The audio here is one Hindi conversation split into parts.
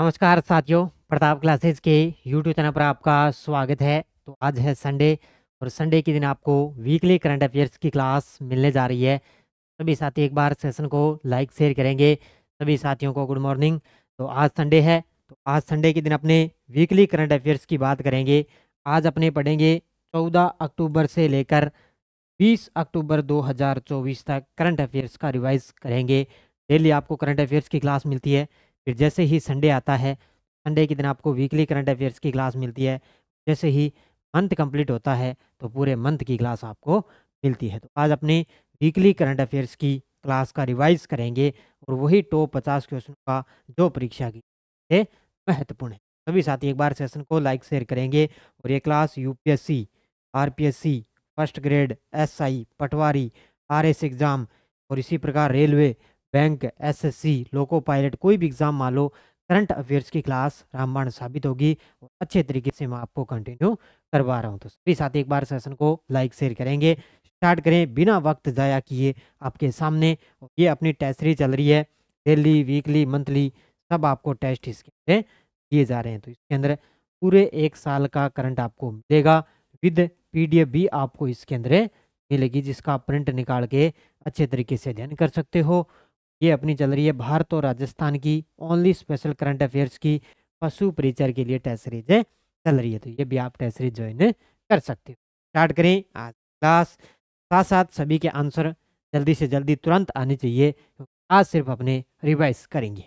नमस्कार साथियों प्रताप क्लासेस के यूट्यूब चैनल पर आपका स्वागत है तो आज है संडे और संडे के दिन आपको वीकली करंट अफेयर्स की क्लास मिलने जा रही है सभी साथी एक बार सेशन को लाइक शेयर करेंगे सभी साथियों को गुड मॉर्निंग तो आज संडे है तो आज संडे के दिन अपने वीकली करंट अफेयर्स की बात करेंगे आज अपने पढ़ेंगे चौदह अक्टूबर से लेकर बीस अक्टूबर दो तक करंट अफेयर्स का रिवाइज करेंगे डेली आपको करंट अफेयर्स की क्लास मिलती है फिर जैसे ही संडे आता है संडे के दिन आपको वीकली करंट अफेयर्स की क्लास मिलती है जैसे ही मंथ कंप्लीट होता है तो पूरे मंथ की क्लास आपको मिलती है तो आज अपने वीकली करंट अफेयर्स की क्लास का रिवाइज करेंगे और वही टॉप पचास क्वेश्चनों का जो परीक्षा की महत्वपूर्ण है सभी साथी एक बार सेशन को लाइक शेयर करेंगे और ये class UPSC RPSC first grade SI patwari RS exam और इसी प्रकार railway bank SSC loco pilot कोई भी एग्ज़ाम मान लो करंट अफेयर्स की क्लास रामबाण साबित होगी और अच्छे तरीके से मैं आपको कंटिन्यू करवा रहा हूँ तो सभी साथ एक बार सेशन को लाइक शेयर करेंगे स्टार्ट करें बिना वक्त ज़ाया किए आपके सामने ये अपनी टेस्ट सीरीज चल रही है डेली वीकली मंथली सब आपको टेस्ट इसके अंदर दिए जा रहे हैं तो इसके अंदर पूरे एक साल का करंट आपको मिलेगा विद पीडीएफ भी आपको इसके अंदर मिलेगी जिसका प्रिंट निकाल के अच्छे तरीके से अध्ययन कर सकते हो ये अपनी चल रही है भारत और राजस्थान की ओनली स्पेशल करंट अफेयर्स की पशु परिचर के लिए टेस्ट सीरीज है चल रही है तो ये भी आप टेस्ट सीरीज ज्वाइन कर सकते हो स्टार्ट करें आज क्लास साथ साथ सभी के आंसर जल्दी से जल्दी तुरंत आने चाहिए आज सिर्फ अपने रिवाइज करेंगे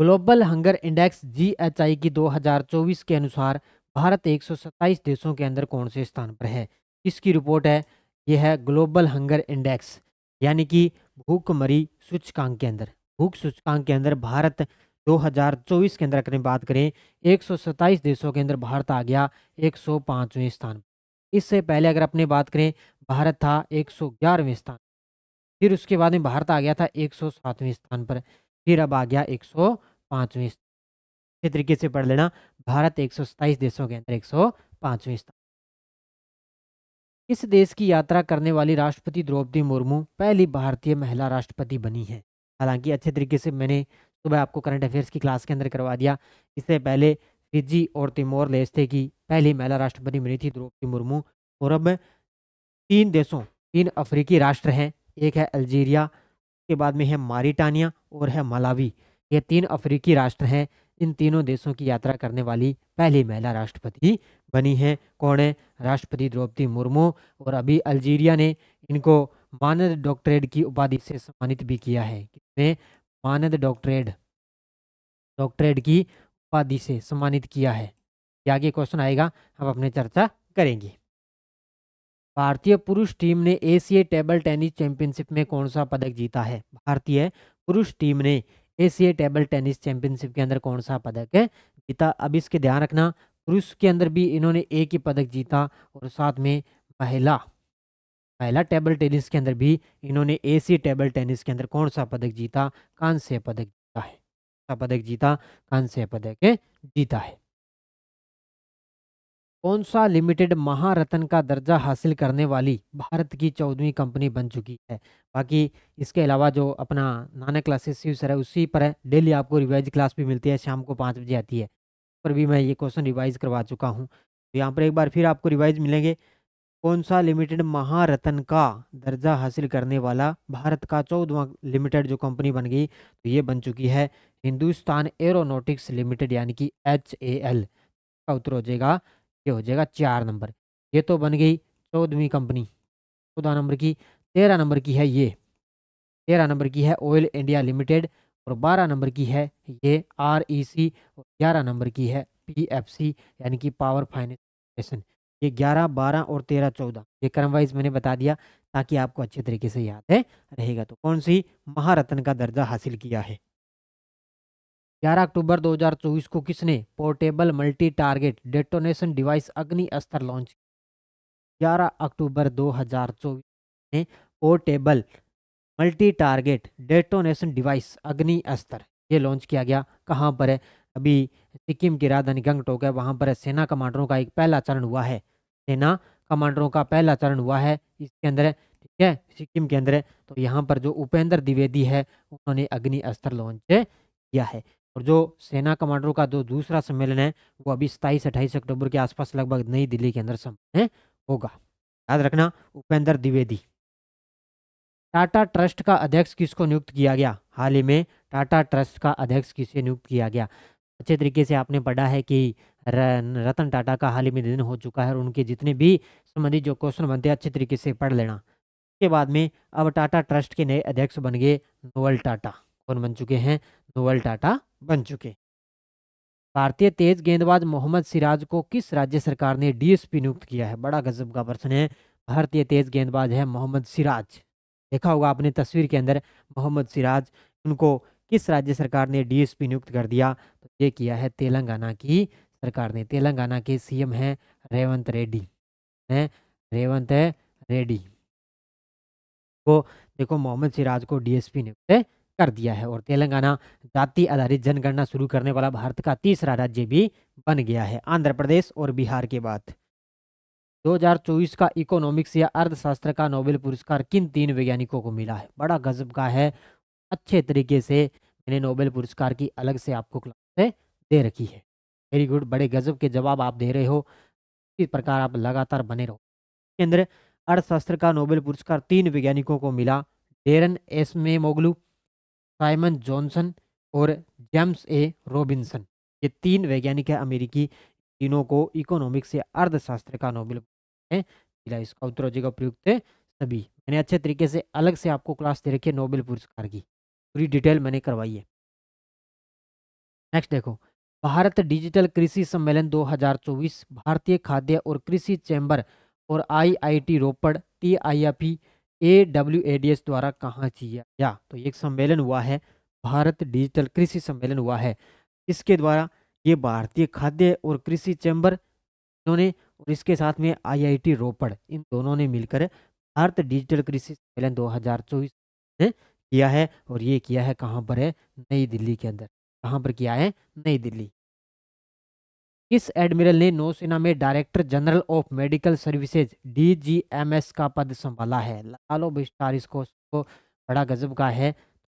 ग्लोबल हंगर इंडेक्स जीएचआई की 2024 के अनुसार भारत सत्ताईस देशों के अंदर कौन से स्थान पर है इसकी रिपोर्ट है यह है ग्लोबल हंगर इंडेक्स यानी कि भूखमरी सूचकांक के अंदर भूख सूचकांक के अंदर भारत 2024 के अंदर अगर बात करें एक देशों के अंदर भारत आ गया एक स्थान इससे पहले अगर अपने बात करें भारत था एक स्थान फिर उसके बाद में भारत आ गया था एक स्थान पर फिर अब आ गया एक स्थान इस तरीके से पढ़ लेना भारत एक देशों के अंदर एक स्थान इस देश की यात्रा करने वाली राष्ट्रपति द्रौपदी मुर्मू पहली भारतीय महिला राष्ट्रपति बनी है हालांकि अच्छे तरीके से मैंने सुबह आपको करंट अफेयर्स की क्लास के अंदर करवा दिया इससे पहले फिजी और तिमोर लेस्ते की पहली महिला राष्ट्रपति बनी थी द्रौपदी मुर्मू और अब तीन देशों तीन अफ्रीकी राष्ट्र हैं एक है अल्जीरिया के बाद में है मारिटानिया और है मलावी ये तीन अफ्रीकी राष्ट्र हैं इन तीनों देशों की यात्रा करने वाली पहली महिला राष्ट्रपति बनी हैं कौन है राष्ट्रपति द्रौपदी मुर्मू और अभी अल्जीरिया ने इनको मानद डॉक्टरेट की उपाधि से सम्मानित भी किया है किसने मानद डॉक्टरेट डॉक्टरेट की उपाधि से सम्मानित किया है आगे क्वेश्चन आएगा हम अपने चर्चा करेंगे भारतीय पुरुष टीम ने एशियाई टेबल टेनिस चैंपियनशिप में कौन सा पदक जीता है भारतीय पुरुष टीम ने एशिया टेबल टेनिस चैंपियनशिप के अंदर कौन सा पदक है जीता अब इसके ध्यान रखना पुरुष के अंदर भी इन्होंने एक ही पदक जीता और साथ में महिला महिला टेबल टेनिस के अंदर भी इन्होंने एशिया टेबल टेनिस के अंदर कौन सा पदक जीता कांस्य पदक जीता है पदक जीता कांस्य पदक जीता है कौन सा लिमिटेड महारत्न का दर्जा हासिल करने वाली भारत की चौदहवीं कंपनी बन चुकी है बाकी इसके अलावा जो अपना नाना क्लासेस सर है उसी पर है डेली आपको रिवाइज क्लास भी मिलती है शाम को पाँच बजे आती है पर भी मैं ये क्वेश्चन रिवाइज करवा चुका हूँ तो यहाँ पर एक बार फिर आपको रिवाइज मिलेंगे कौन सा लिमिटेड महारत्न का दर्जा हासिल करने वाला भारत का चौदवा लिमिटेड जो कंपनी बन गई तो ये बन चुकी है हिंदुस्तान एरोनोटिक्स लिमिटेड यानी कि एच ए एल का उत्तर हो जाएगा ये हो जाएगा चार नंबर ये तो बन गई चौदहवीं कंपनी चौदह नंबर की तेरह नंबर की है ये तेरह नंबर की है ऑयल इंडिया लिमिटेड और बारह नंबर की है ये आर ई सी और ग्यारह नंबर की है पी एफ सी यानी कि पावर फाइनेंस कॉर्पोरेशन ये ग्यारह बारह और तेरह चौदह ये क्रम वाइज मैंने बता दिया ताकि आपको अच्छे तरीके से याद है रहेगा तो कौन सी महारत्न का दर्जा हासिल किया है 11 अक्टूबर 2024 को किसने portable multi target detonation device Agni Astra launch किया 11 अक्टूबर 2024 ने portable multi target detonation device Agni Astra ये लॉन्च किया गया कहाँ पर है अभी सिक्किम की राजधानी गंगटोक है वहाँ पर है सेना कमांडरों का एक पहला चरण हुआ है सेना कमांडरों का पहला चरण हुआ है इसके अंदर ठीक है सिक्किम के अंदर तो यहाँ पर जो उपेंद्र द्विवेदी है उन्होंने अग्नि अस्त्र लॉन्च किया है और जो सेना कमांडरों का जो दूसरा सम्मेलन है वो अभी सताईस अट्ठाईस अक्टूबर के आसपास लगभग नई दिल्ली के अंदर सम्मेलन होगा याद रखना उपेंद्र द्विवेदी टाटा ट्रस्ट का अध्यक्ष किसको नियुक्त किया गया हाल ही में टाटा ट्रस्ट का अध्यक्ष किसे नियुक्त किया गया अच्छे तरीके से आपने पढ़ा है कि रतन टाटा का हाल ही में निधन हो चुका है और उनके जितने भी संबंधित जो क्वेश्चन बनते हैं अच्छे तरीके से पढ़ लेना उसके बाद में अब टाटा ट्रस्ट के नए अध्यक्ष बन गए नोवल टाटा कौन बन चुके हैं नोवल टाटा बन चुके भारतीय तेज गेंदबाज मोहम्मद सिराज को किस राज्य सरकार ने डीएसपी नियुक्त किया है बड़ा गजब का प्रश्न है भारतीय तेज गेंदबाज है मोहम्मद सिराज देखा होगा आपने तस्वीर के अंदर मोहम्मद सिराज उनको किस राज्य सरकार ने डीएसपी नियुक्त कर दिया तो ये किया है तेलंगाना की सरकार ने तेलंगाना के सीएम हैं रेवंत रेड्डी हैं रेवंत रेड्डी को देखो मोहम्मद सिराज को डीएसपी नियुक्त कर दिया है और तेलंगाना जाति आधारित जनगणना शुरू करने वाला भारत का तीसरा राज्य भी बन गया है आंध्र प्रदेश और बिहार के बाद 2024 का इकोनॉमिक्स या अर्थशास्त्र का नोबेल पुरस्कार किन तीन वैज्ञानिकों को मिला है बड़ा गजब का है अच्छे तरीके से मैंने नोबेल पुरस्कार की अलग से आपको क्लास दे रखी है वेरी गुड बड़े गजब के जवाब आप दे रहे हो इस प्रकार आप लगातार बने रहो केंद्र अर्थशास्त्र का नोबेल पुरस्कार तीन वैज्ञानिकों को मिला Daron Acemoglu Simon Johnson और जेम्स ए रॉबिन्सन ये तीन वैज्ञानिक है अमेरिकी तीनों को इकोनॉमिक्स या अर्थशास्त्र का नोबेल है इसका उत्तर हो प्रयुक्त है सभी मैंने अच्छे तरीके से अलग से आपको क्लास दे रखी है नोबेल पुरस्कार की पूरी डिटेल मैंने करवाई है नेक्स्ट देखो भारत डिजिटल कृषि सम्मेलन 2024 भारतीय खाद्य और कृषि चैम्बर और IIT Ropar T A W A D S द्वारा कहाँ किया गया तो एक सम्मेलन हुआ है भारत डिजिटल कृषि सम्मेलन हुआ है इसके द्वारा ये भारतीय खाद्य और कृषि चैम्बर इन्होंने और इसके साथ में आईआईटी रोपड़ इन दोनों ने मिलकर भारत डिजिटल कृषि सम्मेलन 2024 ने किया है और ये किया है कहाँ पर है नई दिल्ली के अंदर कहाँ पर किया है नई दिल्ली इस एडमिरल ने नौसेना में director general of medical services DGMS का पद संभाला है लालो बिस्टार इसको को बड़ा गजब का है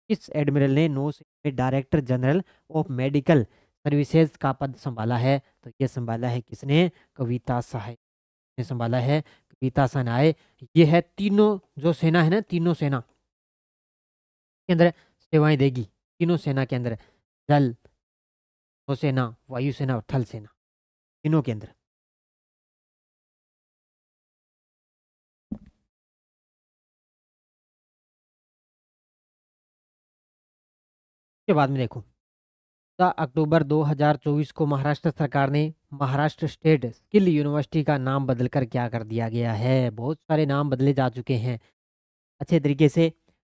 इस एडमिरल ने नौसेना में director general of medical services का पद संभाला है तो ये संभाला है किसने कविता सहाय ने संभाला है कविता सनाए ये है तीनों जो सेना है ना तीनों सेना के अंदर सेवाएं देगी तीनों सेना के अंदर जल नौसेना वायुसेना और थल सेना तीनों के अंदर के बाद में देखो चौदह अक्टूबर 2024 को महाराष्ट्र सरकार ने महाराष्ट्र स्टेट स्किल यूनिवर्सिटी का नाम बदलकर क्या कर दिया गया है बहुत सारे नाम बदले जा चुके हैं अच्छे तरीके से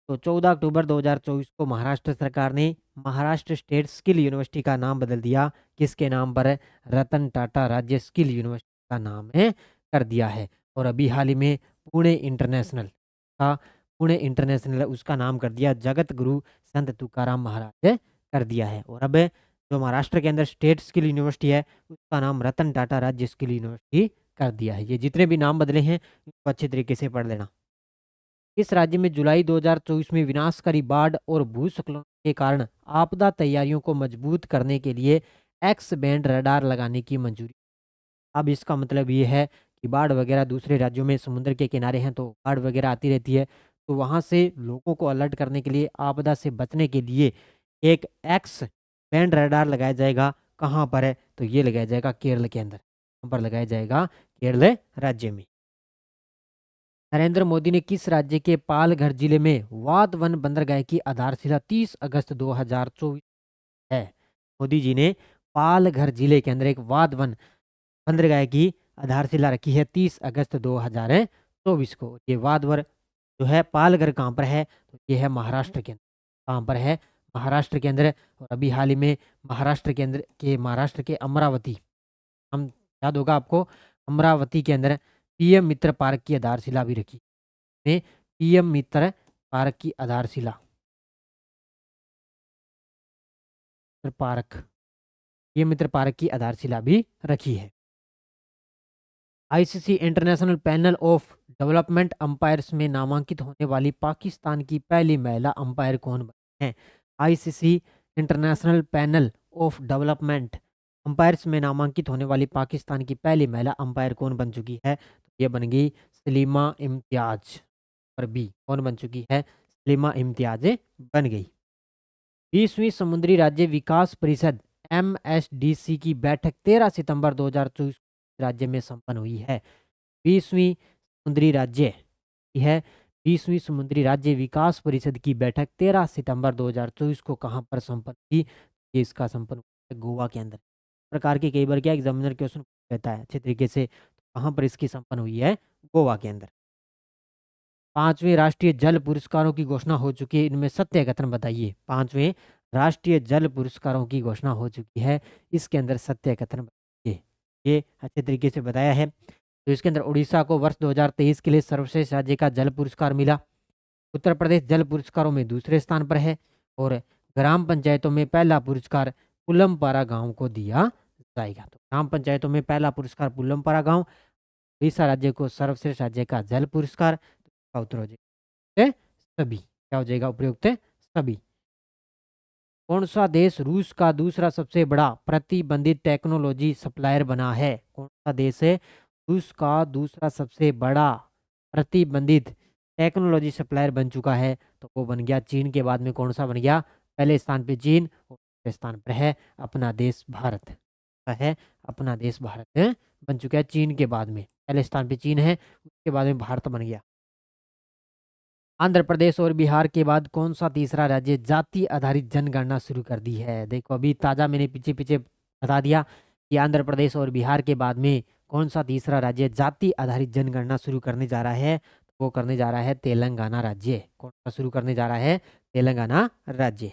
तो 14 अक्टूबर 2024 को महाराष्ट्र सरकार ने महाराष्ट्र स्टेट स्किल यूनिवर्सिटी का नाम बदल दिया किसके नाम पर रतन टाटा राज्य स्किल यूनिवर्सिटी का नाम है कर दिया है और अभी हाल ही में पुणे इंटरनेशनल का पुणे इंटरनेशनल उसका नाम कर दिया जगत गुरु संत तुकाराम महाराज कर दिया है और अब जो महाराष्ट्र के अंदर स्टेट स्किल यूनिवर्सिटी है उसका नाम रतन टाटा राज्य स्किल यूनिवर्सिटी कर दिया है ये जितने भी नाम बदले हैं उसको अच्छे तरीके से पढ़ लेना इस राज्य में जुलाई 2024 में विनाशकारी बाढ़ और भूस्खलन के कारण आपदा तैयारियों को मजबूत करने के लिए एक्स बैंड रडार लगाने की मंजूरी अब इसका मतलब ये है कि बाढ़ वगैरह दूसरे राज्यों में समुद्र के किनारे हैं तो बाढ़ वगैरह आती रहती है तो वहाँ से लोगों को अलर्ट करने के लिए आपदा से बचने के लिए एक एक्स बैंड रडार लगाया जाएगा कहाँ पर है तो ये लगाया जाएगा केरल के अंदर पर लगाया जाएगा केरल राज्य में नरेंद्र मोदी ने किस राज्य के पालघर जिले में वाद वन बंदरगाह की आधारशिला 30 अगस्त 2024 है मोदी जी ने पालघर जिले के अंदर एक वाद वन बंदरगाह की आधारशिला रखी है 30 अगस्त 2024 को ये वाद जो है पालघर कहाँ पर है तो ये है महाराष्ट्र के अंदर कहाँ पर है महाराष्ट्र के अंदर और अभी हाल ही में महाराष्ट्र के अंदर के महाराष्ट्र के अमरावती हम याद होगा आपको अमरावती के अंदर पीएम मित्र पार्क की आधारशिला भी रखी ने पीएम मित्र पार्क की आधारशिला पार्क पीएम मित्र पार्क की आधारशिला भी रखी है ICC international panel of development umpires में नामांकित होने वाली पाकिस्तान की पहली महिला अंपायर कौन बनी है ICC international panel of development umpires में नामांकित होने वाली पाकिस्तान की पहली महिला अंपायर कौन बन चुकी है ये बन गई सलीमा इम्तियाज और बी कौन बन चुकी है सलीमा इम्तियाज बन गई बीसवीं समुद्री राज्य विकास परिषद एम की बैठक 13 सितंबर दो राज्य में संपन्न हुई है बीसवीं समुद्री राज्य है बीसवीं समुद्री राज्य विकास परिषद की बैठक 13 सितंबर 2024 को कहां पर संपन्न हुई ये इसका संपन्न गोवा के अंदर प्रकार के कई बार क्या एग्जामिनर क्वेश्चन कहता है अच्छे तरीके से कहाँ पर इसकी संपन्न हुई है गोवा के अंदर पांचवें राष्ट्रीय जल पुरस्कारों की घोषणा हो चुकी है इनमें सत्य कथन बताइए पांचवें राष्ट्रीय जल पुरस्कारों की घोषणा हो चुकी है इसके अंदर सत्य कथन बताइए ये अच्छे तरीके से बताया है तो इसके अंदर उड़ीसा को वर्ष 2023 के लिए सर्वश्रेष्ठ राज्य का जल पुरस्कार मिला उत्तर प्रदेश जल पुरस्कारों में दूसरे स्थान पर है और ग्राम पंचायतों में पहला पुरस्कार पुलमपारा गांव को दिया जाएगा तो ग्राम पंचायतों में पहला पुरस्कार पुलमपरा गांव उड़ीसा राज्य को सर्वश्रेष्ठ राज्य का जल पुरस्कार तो उत्तर हो जाएगा सभी क्या हो जाएगा उपयुक्त सभी कौन सा देश रूस का दूसरा सबसे बड़ा प्रतिबंधित टेक्नोलॉजी सप्लायर बना है कौन सा देश है रूस का दूसरा सबसे बड़ा प्रतिबंधित टेक्नोलॉजी सप्लायर बन चुका है तो वो बन गया चीन के बाद में कौन सा बन गया पहले स्थान पे चीन और दूसरे स्थान पर है अपना देश भारत का है अपना देश भारत बन चुका है चीन के बाद में पहले स्थान पे चीन है उसके बाद में भारत बन गया आंध्र प्रदेश और बिहार के बाद कौन सा तीसरा राज्य जाति आधारित जनगणना शुरू कर दी है देखो अभी ताज़ा मैंने पीछे पीछे बता दिया कि आंध्र प्रदेश और बिहार के बाद में कौन सा तीसरा राज्य जाति आधारित जनगणना शुरू करने जा रहा है वो करने जा रहा है तेलंगाना राज्य कौन सा शुरू करने जा रहा है तेलंगाना राज्य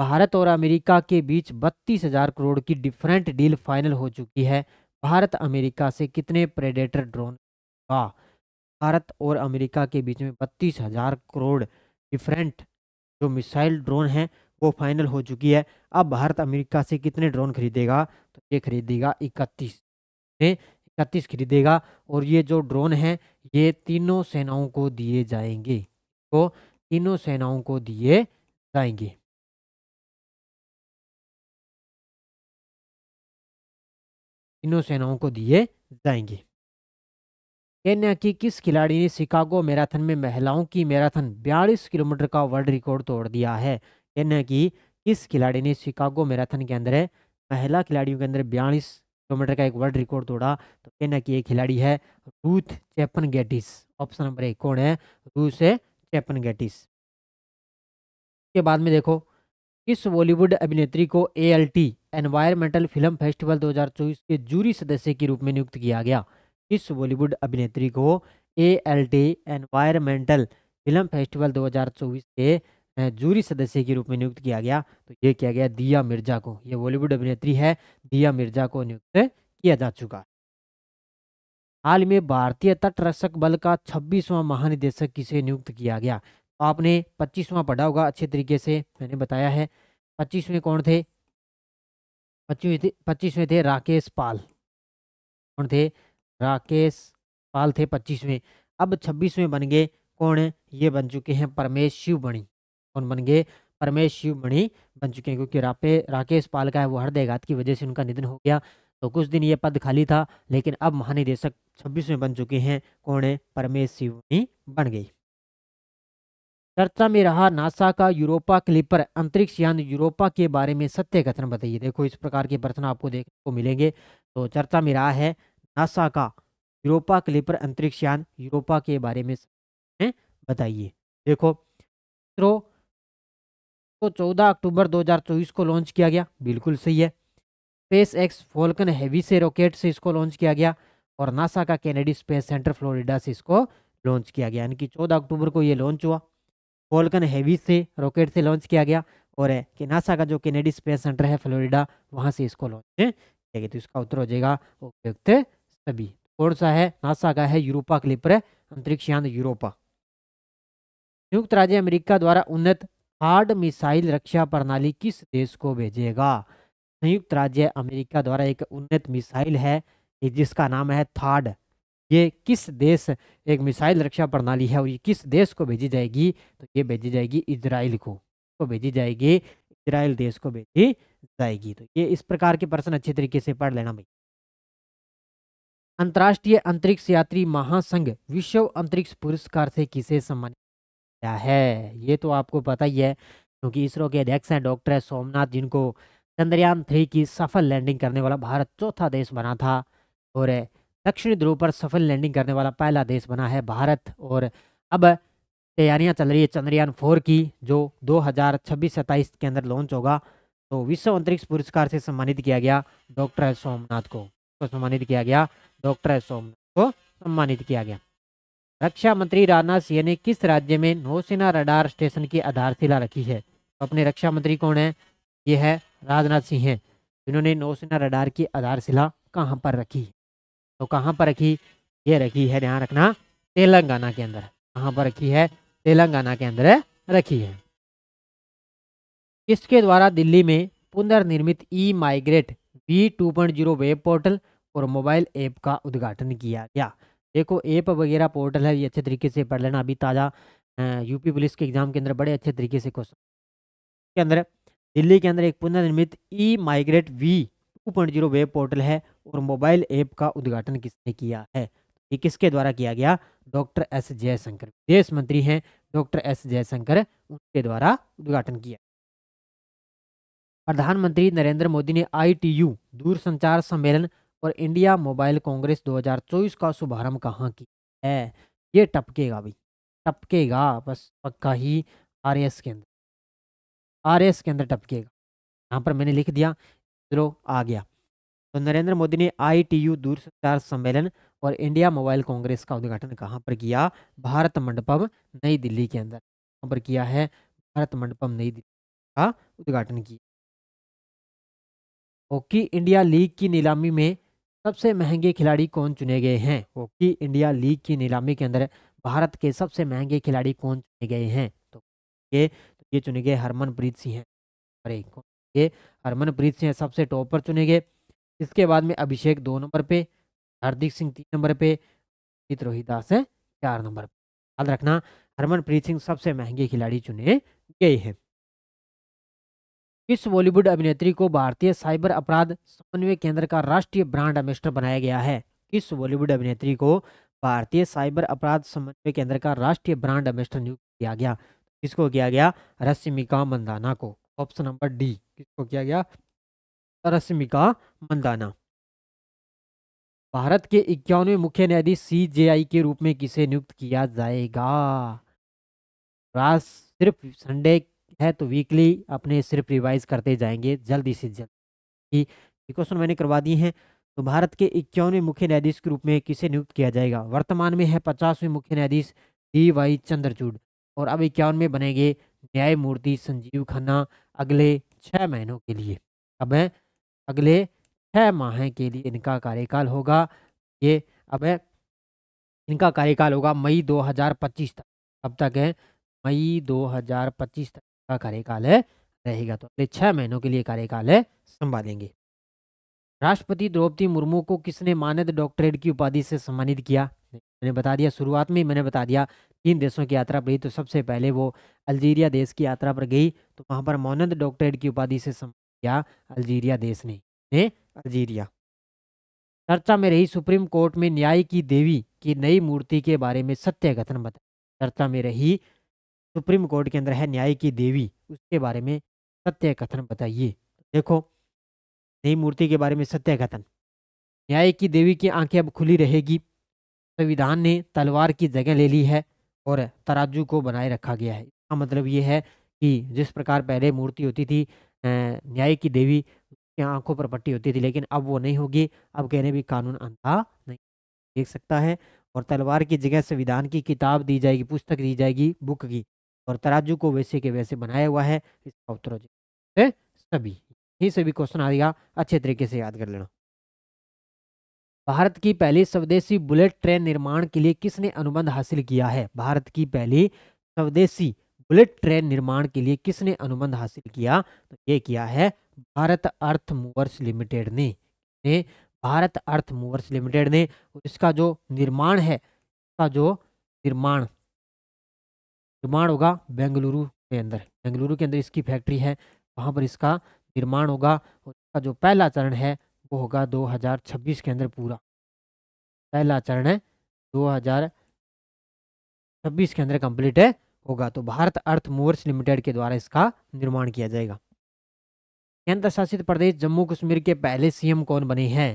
भारत और अमेरिका के बीच बत्तीस हजार करोड़ की डिफरेंट डील फाइनल हो चुकी है भारत अमेरिका से कितने प्रेडेटर ड्रोन का भारत और अमेरिका के बीच में बत्तीस हजार करोड़ डिफरेंट जो मिसाइल ड्रोन हैं वो फाइनल हो चुकी है अब भारत अमेरिका से कितने ड्रोन खरीदेगा तो ये खरीदेगा इकतीस इकतीस खरीदेगा और ये जो ड्रोन है ये तीनों सेनाओं को दिए जाएंगे तो तीनों सेनाओं को दिए जाएंगे तीनों सेनाओं को दिए जाएंगे केन्या की किस खिलाड़ी ने शिकागो मैराथन में महिलाओं की मैराथन 42 किलोमीटर का वर्ल्ड रिकॉर्ड तोड़ दिया है केन्या की किस खिलाड़ी ने शिकागो मैराथन के अंदर महिला खिलाड़ियों के अंदर बयालीस किलोमीटर का एक वर्ल्ड रिकॉर्ड तोड़ा तो केन्या की एक खिलाड़ी है Ruth Chepngetich option number एक कौन है रूस चेपन गेटिस के बाद में देखो किस बॉलीवुड अभिनेत्री को A L T environmental film festival 2024 के जूरी सदस्य के रूप में नियुक्त किया गया इस बॉलीवुड अभिनेत्री को A L T environmental film festival 2024 के जूरी सदस्य के रूप में नियुक्त किया गया तो ये किया गया दिया मिर्जा को ये बॉलीवुड अभिनेत्री है दिया मिर्जा को नियुक्त किया जा चुका हाल में भारतीय तटरक्षक बल का छब्बीसवां महानिदेशक किसे नियुक्त किया गया तो आपने पच्चीसवां पढ़ा होगा अच्छे तरीके से मैंने बताया है पच्चीसवें कौन थे पच्चीस पच्चीसवें थे राकेश पाल कौन थे राकेश पाल थे पच्चीसवें अब छब्बीसवें बन गए कौन ये बन चुके हैं परमेश शिवमणि कौन बन गए परमेश शिवमणि बन चुके हैं क्योंकि रापे राकेश पाल का है वो हृदयघात की वजह से उनका निधन हो गया तो कुछ दिन ये पद खाली था लेकिन अब महानिदेशक छब्बीसवें बन चुके हैं कौन है परमेश शिवमणि बन गई चर्चा में रहा नासा का यूरोपा क्लिपर अंतरिक्ष यान यूरोपा के बारे में सत्य कथन बताइए देखो इस प्रकार के प्रश्न आपको देखने को मिलेंगे तो चर्चा में रहा है नासा का यूरोपा क्लिपर अंतरिक्ष यान यूरोपा के बारे में बताइए देखो इसरो तो 14 अक्टूबर 2024 को लॉन्च किया गया बिल्कुल सही है स्पेस एक्स फोल्कन हैवी से रॉकेट से इसको लॉन्च किया गया और नासा का कैनेडी स्पेस सेंटर फ्लोरिडा से इसको लॉन्च किया गया यानी कि 14 अक्टूबर को ये लॉन्च हुआ फॉल्कन हैवी से रॉकेट से लॉन्च किया गया और के नासा का जो कैनेडी स्पेस सेंटर है फ्लोरिडा वहाँ से इसको लॉन्च किया गया तो इसका उत्तर हो जाएगा उपयुक्त सभी कौन सा है नासा का है यूरोपा क्लिपर है अंतरिक्ष यान यूरोपा संयुक्त राज्य अमेरिका द्वारा उन्नत हार्ड मिसाइल रक्षा प्रणाली किस देश को भेजेगा संयुक्त राज्य अमेरिका द्वारा एक उन्नत मिसाइल है जिसका नाम है थार्ड ये किस देश एक मिसाइल रक्षा प्रणाली है और ये किस देश को भेजी जाएगी तो ये भेजी जाएगी इसराइल को को भेजी जाएगी इसराइल देश को भेजी जाएगी तो ये इस प्रकार के प्रश्न अच्छे तरीके से पढ़ लेना भाई अंतर्राष्ट्रीय अंतरिक्ष यात्री महासंघ विश्व अंतरिक्ष पुरस्कार से किसे सम्मानित किया है ये तो आपको पता ही है क्योंकि इसरो के अध्यक्ष हैं डॉक्टर सोमनाथ जिनको चंद्रयान थ्री की सफल लैंडिंग करने वाला भारत चौथा देश बना था और दक्षिणी ध्रुव पर सफल लैंडिंग करने वाला पहला देश बना है भारत और अब तैयारियां चल रही है चंद्रयान फोर की जो 2026 हजार के अंदर लॉन्च होगा तो विश्व अंतरिक्ष पुरस्कार से सम्मानित किया गया डॉक्टर सोमनाथ को तो सम्मानित किया गया डॉक्टर सोमनाथ को सम्मानित किया गया रक्षा मंत्री राजनाथ सिंह ने किस राज्य में नौसेना रडार स्टेशन की आधारशिला रखी है तो अपने रक्षा मंत्री कौन है यह है राजनाथ सिंह जिन्होंने नौसेना रडार की आधारशिला कहाँ पर रखी है तो कहाँ पर रखी ये रखी है ध्यान रखना तेलंगाना के अंदर कहाँ पर रखी है तेलंगाना के अंदर रखी है इसके द्वारा दिल्ली में पुनर्निर्मित e migrate V two point zero web portal और मोबाइल ऐप का उद्घाटन किया गया देखो ऐप वगैरह पोर्टल है ये अच्छे तरीके से पढ़ लेना अभी ताज़ा यूपी पुलिस के एग्जाम के अंदर बड़े अच्छे तरीके से क्वेश्चन के अंदर दिल्ली के अंदर एक पुनर्निर्मित e migrate V 2.0 web portal है और मोबाइल ऐप का उद्घाटन किसने किया है ये किसके द्वारा किया गया डॉक्टर एस जयशंकर विदेश मंत्री हैं डॉक्टर एस जयशंकर उनके द्वारा उद्घाटन किया प्रधानमंत्री नरेंद्र मोदी ने आईटीयू दूरसंचार सम्मेलन और इंडिया मोबाइल कांग्रेस 2024 का शुभारंभ कहाँ की है ये टपकेगा भाई टपकेगा बस पक्का ही आर एस के अंदर आर एस के अंदर टपकेगा यहाँ पर मैंने लिख दिया जीरो आ गया तो नरेंद्र मोदी ने आईटीयू दूरसंचार सम्मेलन और इंडिया मोबाइल कांग्रेस का उद्घाटन कहाँ पर किया भारत मंडपम नई दिल्ली के अंदर कहाँ पर किया है भारत मंडपम नई दिल्ली का उद्घाटन किया हॉकी इंडिया लीग की नीलामी में सबसे महंगे खिलाड़ी कौन चुने गए हैं हॉकी इंडिया लीग की नीलामी के अंदर भारत के सबसे महंगे खिलाड़ी कौन चुने गए हैं तो ये तो ये चुने गए हरमनप्रीत सिंह हैं और एक कौन ये हरमनप्रीत सिंह सबसे टॉप पर चुने गए इसके बाद में अभिषेक दो नंबर पे हार्दिक सिंह तीन नंबर पे रोहित दास है चार नंबर पर याद रखना हरमनप्रीत सिंह सबसे महंगे खिलाड़ी चुने गए हैं इस बॉलीवुड अभिनेत्री को भारतीय साइबर अपराध समन्वय केंद्र का राष्ट्रीय ब्रांड एम्बेसडर बनाया गया है इस बॉलीवुड अभिनेत्री को भारतीय साइबर अपराध समन्वय केंद्र का राष्ट्रीय ब्रांड एम्बेसडर नियुक्त किया गया किसको किया गया रश्मिका मंदाना को ऑप्शन नंबर डी किसको किया गया तरसमिका मंदाना भारत के इक्यानवे मुख्य न्यायाधीश सीजेआई के रूप में किसे नियुक्त किया जाएगा राज सिर्फ संडे है तो वीकली अपने सिर्फ रिवाइज करते जाएंगे जल्दी से जल्दी क्वेश्चन मैंने करवा दिए हैं तो भारत के इक्यावनवे मुख्य न्यायाधीश के रूप में किसे नियुक्त किया जाएगा वर्तमान में है पचासवें मुख्य न्यायाधीश डी वाई चंद्रचूड और अब इक्यावनवे बनेंगे न्यायमूर्ति संजीव खन्ना अगले छः महीनों के लिए अब अगले छः माह के लिए इनका कार्यकाल होगा ये अब इनका कार्यकाल होगा मई 2025 तक अब तक है मई 2025 तक का कार्यकाल है रहेगा तो अगले छः महीनों के लिए कार्यकाल है संभालेंगे राष्ट्रपति द्रौपदी मुर्मू को किसने मानद डॉक्टरेट की उपाधि से सम्मानित किया मैंने बता दिया शुरुआत में ही मैंने बता दिया तीन देशों की यात्रा पर ही तो सबसे पहले वो अल्जीरिया देश की यात्रा पर गई तो वहाँ पर मोनंद डॉक्टरेट की उपाधि से किया अल्जीरिया देश ने ने अल्जीरिया चर्चा में रही सुप्रीम कोर्ट में न्याय की देवी की नई मूर्ति के बारे में सत्य कथन बताया चर्चा में रही सुप्रीम कोर्ट के अंदर है न्याय की देवी उसके बारे में सत्य कथन बताइए देखो नई मूर्ति के बारे में सत्य कथन न्याय की देवी की आंखें अब खुली रहेगी संविधान ने तलवार की जगह ले ली है और तराजू को बनाए रखा गया है इसका मतलब ये है कि जिस प्रकार पहले मूर्ति होती थी न्याय की देवी उसकी आंखों पर पट्टी होती थी लेकिन अब वो नहीं होगी अब कहने भी कानून अंधा नहीं देख सकता है और तलवार की जगह संविधान की किताब दी जाएगी पुस्तक दी जाएगी बुक की और तराजू को वैसे के वैसे बनाया हुआ है इसका उत्तर सभी ये सभी क्वेश्चन आएगा अच्छे तरीके से याद कर लेना भारत की पहली स्वदेशी बुलेट ट्रेन निर्माण के लिए किसने अनुबंध हासिल किया है भारत की पहली स्वदेशी बुलेट ट्रेन निर्माण के लिए किसने अनुबंध हासिल किया तो ये किया है भारत अर्थ मूवर्स लिमिटेड ने ने भारत अर्थ मूवर्स लिमिटेड ने इसका जो निर्माण है इसका जो निर्माण निर्माण होगा बेंगलुरु के अंदर बेंगलुरु के अंदर इसकी फैक्ट्री है वहाँ पर इसका निर्माण होगा और इसका जो पहला चरण है वो होगा 2026 के अंदर पूरा पहला चरण है 2026 के अंदर कंप्लीट है होगा तो भारत अर्थ मूवर्स लिमिटेड के द्वारा इसका निर्माण किया जाएगा केंद्र शासित प्रदेश जम्मू कश्मीर के पहले सीएम कौन बने हैं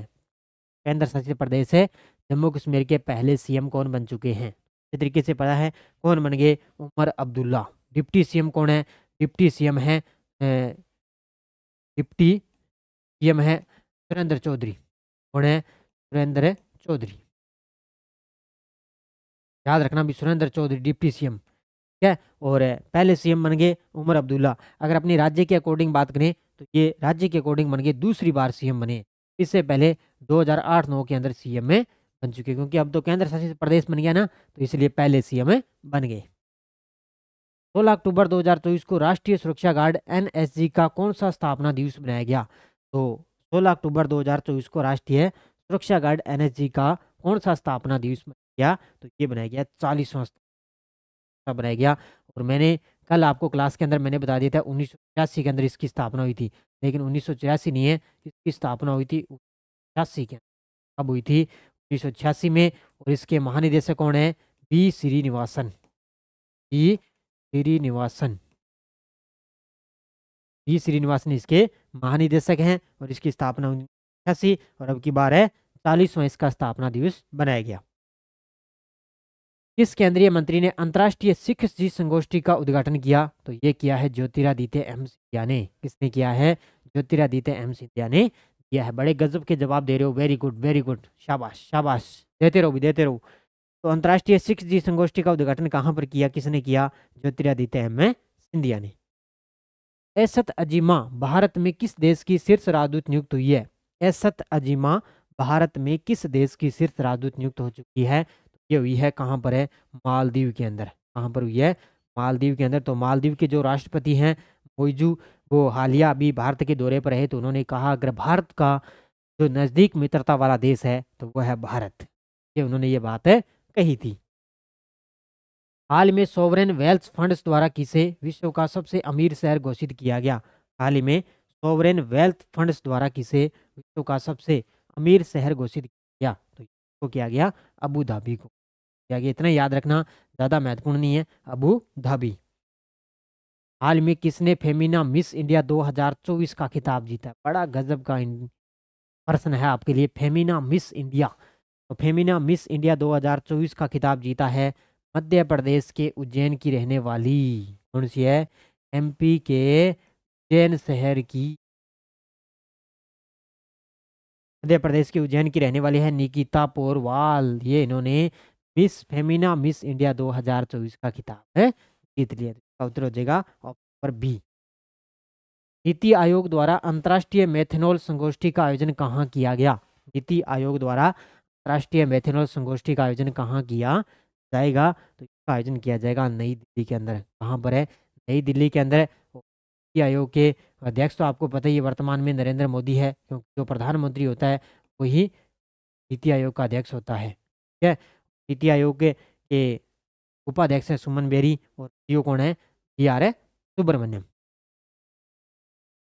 केंद्र शासित प्रदेश है जम्मू कश्मीर के पहले सीएम कौन बन चुके हैं इस तरीके से पता है कौन बन गए उमर अब्दुल्ला डिप्टी सीएम कौन है डिप्टी सीएम है डिप्टी सीएम है सुरेंद्र चौधरी कौन है सुरेंद्र चौधरी याद रखना भी सुरेंद्र चौधरी डिप्टी सीएम ठीक है और पहले सीएम बन गए उमर अब्दुल्ला अगर अपने राज्य के अकॉर्डिंग बात करें तो ये राज्य के अकॉर्डिंग बन गए दूसरी बार सीएम बने इससे पहले 2008 नौ के अंदर सीएम में बन चुके क्योंकि अब तो केंद्र शासित प्रदेश बन गया ना तो इसलिए पहले सीएम बन गए सोलह अक्टूबर 2024 को राष्ट्रीय सुरक्षा गार्ड एनएसजी का कौन सा स्थापना दिवस बनाया गया तो सोलह अक्टूबर 2024 को राष्ट्रीय सुरक्षा गार्ड एनएसजी का कौन सा स्थापना दिवस मनाया गया तो ये बनाया गया चालीसवां स्थापना बनाया गया और मैंने कल आपको क्लास के अंदर मैंने बता दिया था उन्नीस के अंदर इसकी स्थापना हुई थी लेकिन उन्नीस नहीं है इसकी स्थापना हुई थी छियासी के अब हुई थी उन्नीस में और इसके महानिदेशक कौन है B Srinivasan B Srinivasan B Srinivasan इसके महानिदेशक हैं और इसकी स्थापना उन्नीस और अब की बार है चालीसवां इसका स्थापना दिवस बनाया गया किस केंद्रीय मंत्री ने अंतर्राष्ट्रीय सिख जी संगोष्ठी का उद्घाटन किया तो ये किया है ज्योतिरादित्य एम सिंधिया ने किसने किया है ज्योतिरादित्य एम सिंधिया ने किया है बड़े गजब के जवाब दे रहे हो वेरी गुड वेरी गुड शाबाश शाबाश देते रहो भी देते रहो तो अंतर्राष्ट्रीय सिख जी संगोष्ठी का उद्घाटन कहाँ पर किया किसने किया ज्योतिरादित्य एम सिंधिया ने एसत अजीमा भारत में किस देश की शीर्ष राजदूत नियुक्त हुई है एसत अजीमा भारत में किस देश की शीर्ष राजदूत नियुक्त हो चुकी है तो ये हुई है कहाँ पर है मालदीव के अंदर कहाँ पर हुई है मालदीव के अंदर तो मालदीव के जो राष्ट्रपति हैं मोइजू वो हालिया अभी भारत के दौरे पर रहे तो उन्होंने कहा अगर भारत का जो नज़दीक मित्रता वाला देश है तो वह है भारत ये उन्होंने ये बात कही थी हाल में सोवरेन वेल्थ फंड्स द्वारा किसे विश्व का सबसे अमीर शहर घोषित किया गया हाल ही में सोवरेन वेल्थ फंड्स द्वारा किसे विश्व का सबसे अमीर शहर घोषित किया गया तो इसको किया गया अबू धाबी को किया गया इतना याद रखना ज़्यादा महत्वपूर्ण नहीं है अबू धाबी हाल में किसने फेमिना मिस इंडिया 2024 का खिताब जीता बड़ा गजब का प्रश्न है आपके लिए फेमिना मिस इंडिया तो फेमिना मिस इंडिया 2024 का खिताब जीता है मध्य प्रदेश के उज्जैन की रहने वाली कौन सी है एमपी के उज्जैन शहर की मध्य प्रदेश के उज्जैन की रहने वाली है निकिता पोरवाल ये इन्होंने मिस फेमिना मिस इंडिया 2024 का खिताब है जीत लिया उत्तर हो जाएगा ऑप्शन बी नीति आयोग द्वारा अंतर्राष्ट्रीय मेथेनॉल संगोष्ठी का आयोजन कहाँ किया गया नीति आयोग द्वारा अंतर्राष्ट्रीय मेथेनॉल संगोष्ठी का आयोजन कहाँ किया जाएगा तो इसका आयोजन किया जाएगा नई दिल्ली के अंदर कहाँ पर है नई दिल्ली के अंदर नीति आयोग के अध्यक्ष तो आपको पता ही है वर्तमान में नरेंद्र मोदी है क्योंकि जो प्रधानमंत्री होता है वही नीति आयोग का अध्यक्ष होता है ठीक है नीति आयोग के, उपाध्यक्ष हैं सुमन बेरी और सीओ कौन है बी आर सुब्रमण्यम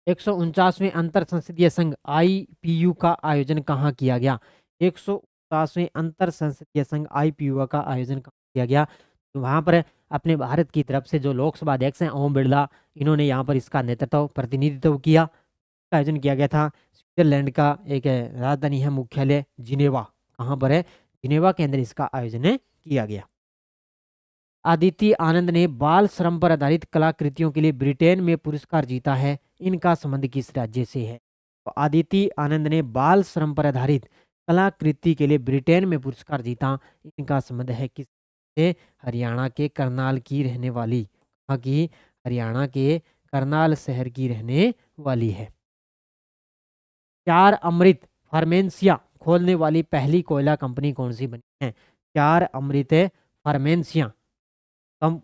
एक सौ अंतर संसदीय संघ आईपीयू का आयोजन कहाँ किया गया एक सौ सातवें अंतर संसदीय संघ आई का आयोजन किया गया तो वहाँ पर अपने भारत की तरफ से जो लोकसभा अध्यक्ष हैं ओम बिरला इन्होंने यहाँ पर इसका नेतृत्व प्रतिनिधित्व किया का आयोजन किया गया था स्विट्जरलैंड का एक राजधानी है मुख्यालय जिनेवा कहाँ पर है जिनेवा के अंदर इसका आयोजन किया गया आदित्य आनंद ने बाल श्रम पर आधारित कलाकृतियों के लिए ब्रिटेन में पुरस्कार जीता है इनका संबंध किस राज्य से है तो आदित्य आनंद ने बाल श्रम पर आधारित कलाकृति के लिए ब्रिटेन में पुरस्कार जीता इनका संबंध है किस से हरियाणा के करनाल की रहने वाली कहा की हरियाणा के करनाल शहर की रहने वाली है चार अमृत फार्मेंसिया खोलने वाली पहली कोयला कंपनी कौन सी बनी है चार अमृत फार्मेंसिया कम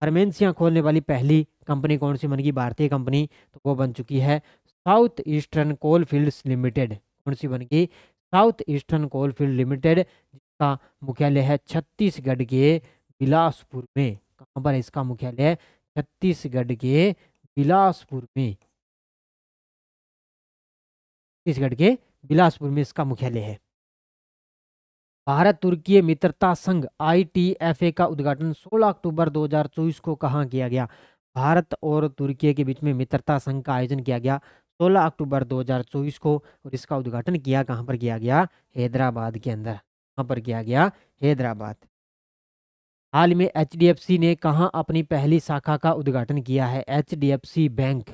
फार्मेंसिया खोलने वाली पहली कंपनी कौन सी बनेगी भारतीय कंपनी तो वो बन चुकी है South Eastern Coalfields Limited कौन सी बनेगी साउथ ईस्टर्न कोलफील्ड लिमिटेड जिसका मुख्यालय है छत्तीसगढ़ के बिलासपुर में कहाँ पर इसका मुख्यालय है छत्तीसगढ़ के बिलासपुर में छत्तीसगढ़ के बिलासपुर में इसका मुख्यालय है भारत तुर्की मित्रता संघ आईटीएफए का उद्घाटन 16 अक्टूबर 2024 को कहाँ किया गया भारत और तुर्की के बीच में मित्रता संघ का आयोजन किया गया 16 अक्टूबर 2024 को और इसका उद्घाटन किया कहाँ पर किया गया हैदराबाद के अंदर कहाँ पर किया गया हैदराबाद हाल में एच ने कहा अपनी पहली शाखा का उद्घाटन किया है एच बैंक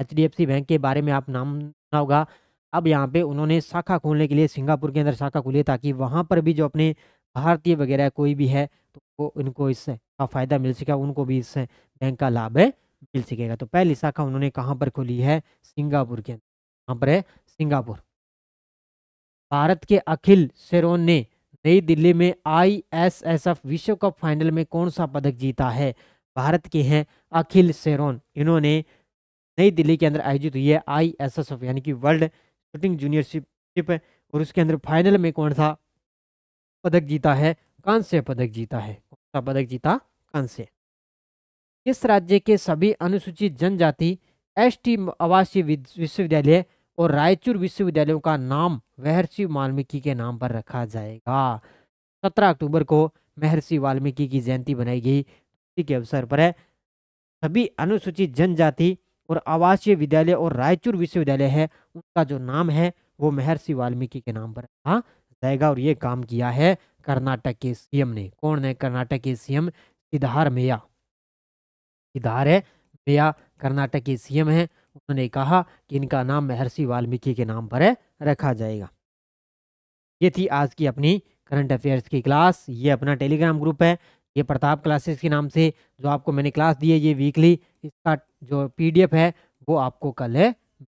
एच बैंक के बारे में आप नाम सुना होगा अब यहाँ पे उन्होंने शाखा खोलने के लिए सिंगापुर के अंदर शाखा खोली ताकि वहाँ पर भी जो अपने भारतीय वगैरह कोई भी है तो उनको इससे का फ़ायदा मिल सके उनको भी इससे बैंक का लाभ है मिल सकेगा तो पहली शाखा उन्होंने कहाँ पर खोली है सिंगापुर के अंदर कहाँ पर है सिंगापुर भारत के अखिल सेरोन ने नई दिल्ली में आईएसएसएफ विश्व कप फाइनल में कौन सा पदक जीता है भारत के हैं अखिल सेरोन इन्होंने नई दिल्ली के अंदर आयोजित हुई है आई एस एस एफ यानी कि वर्ल्ड शूटिंग जूनियरशिप और उसके अंदर फाइनल में कौन सा पदक जीता है कांस्य पदक जीता है कौन सा पदक जीता कांस्य इस राज्य के सभी अनुसूचित जनजाति एसटी आवासीय विश्वविद्यालय और रायचूर विश्वविद्यालयों का नाम महर्षि वाल्मीकि के नाम पर रखा जाएगा सत्रह अक्टूबर को महर्षि वाल्मीकि की जयंती बनाई गई इसी के अवसर पर है सभी अनुसूचित जनजाति और आवासीय विद्यालय और रायचूर विश्वविद्यालय है उनका जो नाम है वो महर्षि वाल्मीकि के नाम पर रखा जाएगा और ये काम किया है कर्नाटक के सीएम ने कौन है कर्नाटक के सीएम सिद्धारमैया धार है भैया कर्नाटक के सीएम हैं उन्होंने कहा कि इनका नाम महर्षि वाल्मीकि के नाम पर रखा जाएगा ये थी आज की अपनी करंट अफेयर्स की क्लास ये अपना टेलीग्राम ग्रुप है ये प्रताप क्लासेस के नाम से जो आपको मैंने क्लास दी है ये वीकली इसका जो पीडीएफ है वो आपको कल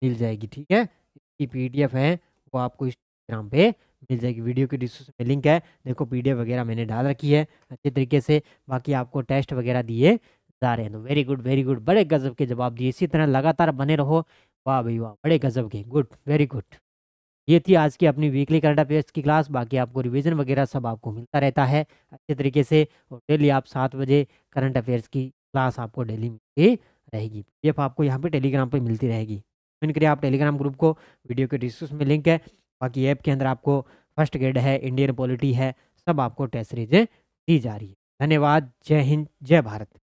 मिल जाएगी ठीक है इसकी पीडीएफ है वो आपको इंस्टाग्राम पे मिल जाएगी वीडियो की डिस्क्रिप्शन में लिंक है देखो पीडीएफ वगैरह मैंने डाल रखी है अच्छे तरीके से बाकी आपको टेस्ट वगैरह दिए हैं तो वेरी गुड वेरी गुड बड़े गजब के जवाब दिए इसी तरह लगातार बने रहो वाह भाई वाह बड़े गजब के गुड वेरी गुड ये थी आज की अपनी वीकली करंट अफेयर्स की क्लास बाकी आपको रिवीजन वगैरह सब आपको मिलता रहता है अच्छे तरीके से और डेली आप सात बजे करंट अफेयर्स की क्लास आपको डेली मिलती रहेगी ये आपको यहाँ पे टेलीग्राम पे मिलती रहेगी ज्वाइन करिए आप टेलीग्राम ग्रुप को वीडियो के डिस्क्रिप्शन में लिंक है बाकी ऐप के अंदर आपको फर्स्ट ग्रेड है इंडियन पॉलिटी है सब आपको टेस्ट सीरीजें दी जा रही है धन्यवाद जय हिंद जय भारत